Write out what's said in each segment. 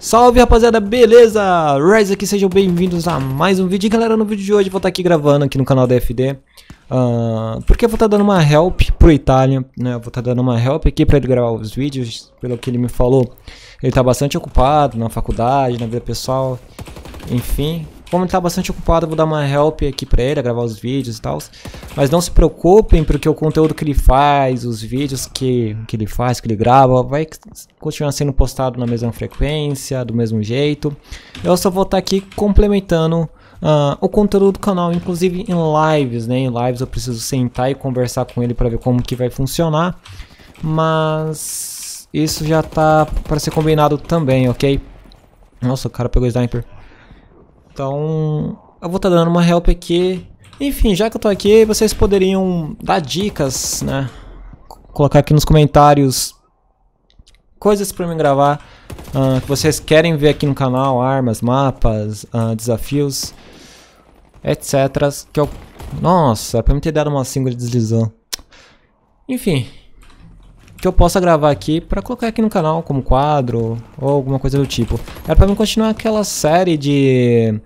Salve rapaziada, beleza? Rise aqui, sejam bem-vindos a mais um vídeo. E galera, no vídeo de hoje eu vou estar tá aqui gravando aqui no canal da Uh, porque eu vou estar tá dando uma help pro Itália, né? Eu vou estar tá dando uma help aqui pra ele gravar os vídeos. Pelo que ele me falou, ele tá bastante ocupado na faculdade, na vida pessoal, enfim. Como ele tá bastante ocupado, vou dar uma help aqui pra ele, gravar os vídeos e tal. Mas não se preocupem, porque o conteúdo que ele faz, os vídeos que, que ele faz, que ele grava, vai continuar sendo postado na mesma frequência, do mesmo jeito. Eu só vou estar tá aqui complementando Uh, o conteúdo do canal, inclusive em lives, né? Em lives eu preciso sentar e conversar com ele para ver como que vai funcionar, mas isso já tá para ser combinado também, ok? Nossa, o cara pegou sniper. Então, eu vou estar tá dando uma help aqui. Enfim, já que eu estou aqui, vocês poderiam dar dicas, né? Colocar aqui nos comentários coisas para mim gravar uh, que vocês querem ver aqui no canal, armas, mapas, uh, desafios, etc. Que eu... Nossa, pra eu ter dado uma síngula deslizão. Enfim, que eu possa gravar aqui para colocar aqui no canal como quadro ou alguma coisa do tipo. Era para mim continuar aquela série de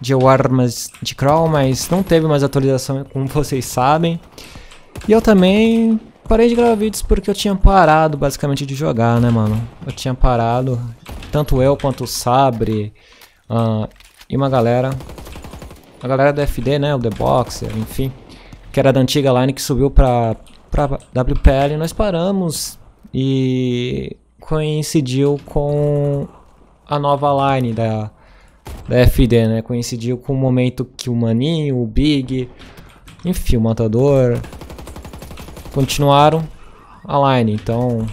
de armas de crawl, mas não teve mais atualização, como vocês sabem. E eu também parei de gravar vídeos porque eu tinha parado basicamente de jogar, né, mano? Eu tinha parado, tanto eu quanto o Sabre uh, e uma galera, a galera da FD, né, o The Boxer, enfim, que era da antiga line que subiu pra para WPL nós paramos e coincidiu com a nova line da, da FD, né? Coincidiu com o momento que o Maninho, o Big, enfim, o Matador continuaram a line. Então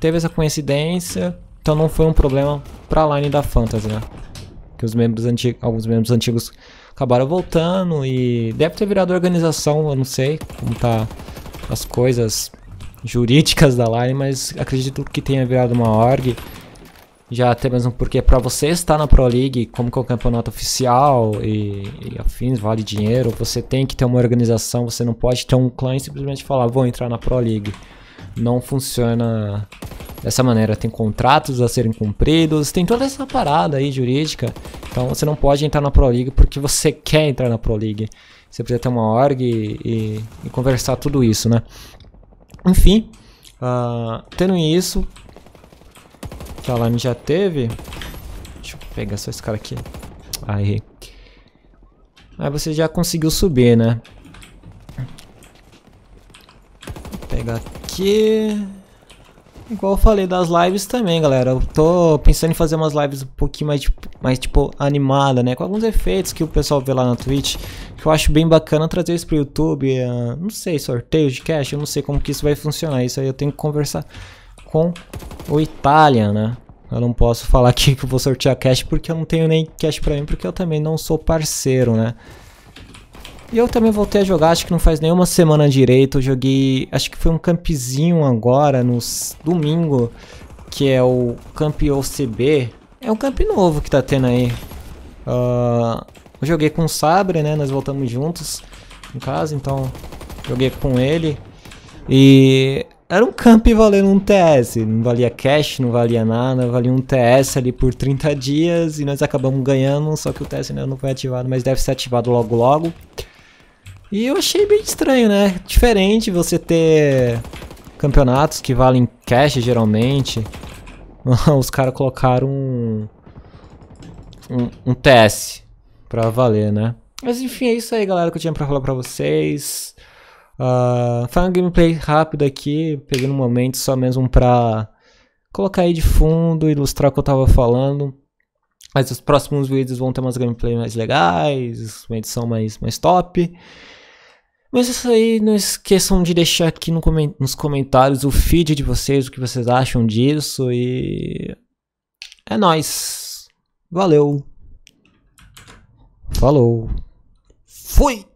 teve essa coincidência, então não foi um problema para a line da Fantasy, né? Que os membros antigos, alguns membros antigos acabaram voltando e deve ter virado organização, eu não sei como tá as coisas jurídicas da Line, mas acredito que tenha virado uma org. Já até mesmo porque para você estar na Pro League, como que é o campeonato oficial e, e, afins, vale dinheiro, você tem que ter uma organização, você não pode ter um clã e simplesmente falar, vou entrar na Pro League. Não funciona Dessa maneira, tem contratos a serem cumpridos, tem toda essa parada aí jurídica. Então você não pode entrar na Pro League porque você quer entrar na Pro League. Você precisa ter uma org e, e, e conversar tudo isso, né? Enfim, uh, tendo isso que a Lime já teve. Deixa eu pegar só esse cara aqui. Ah, errei. Aí você já conseguiu subir, né? Vou pegar aqui. Igual eu falei das lives também, galera. Eu tô pensando em fazer umas lives um pouquinho mais, tipo, mais tipo animada, né? Com alguns efeitos que o pessoal vê lá na Twitch. Que eu acho bem bacana trazer isso pro YouTube. Uh, não sei, sorteio de cash, eu não sei como que isso vai funcionar. Isso aí eu tenho que conversar com o Itália, né? Eu não posso falar aqui que eu vou sortear cash porque eu não tenho nem cash pra mim, porque eu também não sou parceiro, né? E eu também voltei a jogar, acho que não faz nenhuma semana direito. Eu joguei, acho que foi um campzinho agora, no domingo, que é o Camp OCB. É um camp novo que tá tendo aí. Uh, eu joguei com o Sabre, né? Nós voltamos juntos em casa, então joguei com ele. E era um camp valendo um TS. Não valia cash, não valia nada, valia um TS ali por 30 dias e nós acabamos ganhando, só que o TS ainda não foi ativado, mas deve ser ativado logo logo. E eu achei bem estranho, né? Diferente você ter campeonatos que valem cash geralmente. Os caras colocaram um, um, um TS pra valer, né? Mas enfim, é isso aí, galera, que eu tinha pra falar pra vocês. Uh, foi um gameplay rápido aqui, pegando um momento só mesmo pra colocar aí de fundo, ilustrar o que eu tava falando. Mas os próximos vídeos vão ter umas gameplays mais legais, uma edição mais, mais top. Mas isso aí, não esqueçam de deixar aqui no coment nos comentários o feed de vocês, o que vocês acham disso e. É nóis. Valeu. Falou. Fui!